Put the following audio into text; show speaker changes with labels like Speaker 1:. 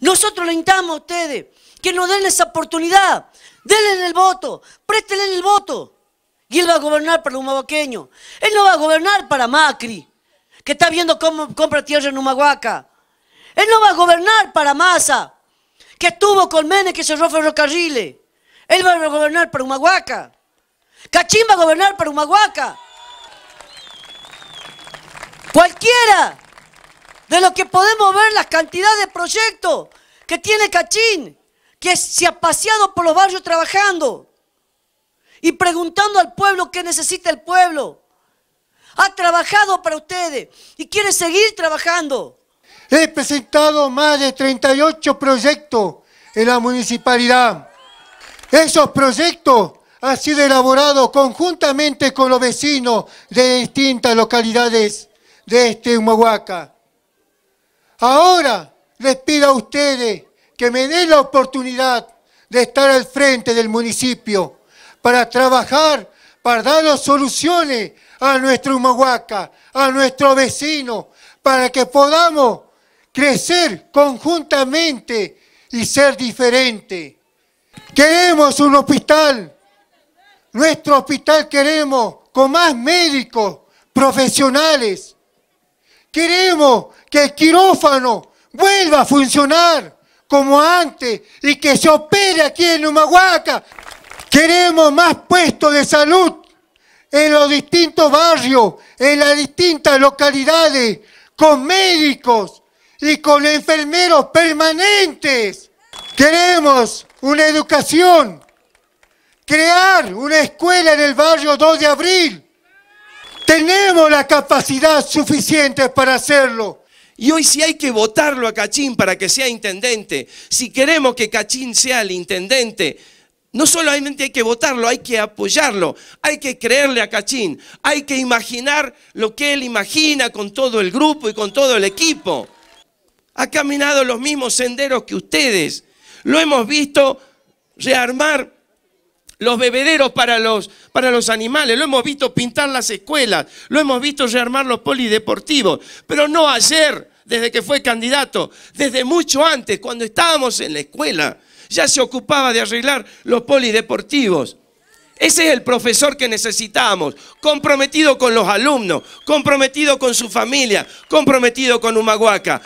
Speaker 1: Nosotros le invitamos a ustedes que nos den esa oportunidad. Denle el voto, préstenle el voto. Y él va a gobernar para los humahuaqueños. Él no va a gobernar para Macri, que está viendo cómo compra tierra en Humahuaca. Él no va a gobernar para Massa, que estuvo con Menes que cerró ferrocarriles. Él va a gobernar para Humahuaca. Cachín va a gobernar para Humahuaca. Cualquiera de lo que podemos ver la cantidad de proyectos que tiene Cachín, que se ha paseado por los barrios trabajando y preguntando al pueblo qué necesita el pueblo. Ha trabajado para ustedes y quiere seguir trabajando. He presentado más
Speaker 2: de 38 proyectos en la municipalidad. Esos proyectos han sido elaborados conjuntamente con los vecinos de distintas localidades de este Humahuaca. Ahora les pido a ustedes que me den la oportunidad de estar al frente del municipio para trabajar, para dar soluciones a nuestro Humahuaca, a nuestro vecino, para que podamos crecer conjuntamente y ser diferente. Queremos un hospital, nuestro hospital queremos con más médicos profesionales, Queremos que el quirófano vuelva a funcionar como antes y que se opere aquí en Humahuaca. Queremos más puestos de salud en los distintos barrios, en las distintas localidades, con médicos y con enfermeros permanentes. Queremos una educación, crear una escuela en el barrio 2 de abril, tenemos
Speaker 3: la capacidad suficiente para hacerlo. Y hoy si hay que votarlo a Cachín para que sea intendente, si queremos que Cachín sea el intendente, no solamente hay que votarlo, hay que apoyarlo, hay que creerle a Cachín, hay que imaginar lo que él imagina con todo el grupo y con todo el equipo. Ha caminado los mismos senderos que ustedes. Lo hemos visto rearmar los bebederos para los, para los animales, lo hemos visto pintar las escuelas, lo hemos visto rearmar los polideportivos, pero no ayer, desde que fue candidato, desde mucho antes, cuando estábamos en la escuela, ya se ocupaba de arreglar los polideportivos. Ese es el profesor que necesitamos, comprometido con los alumnos, comprometido con su familia, comprometido con Humahuaca.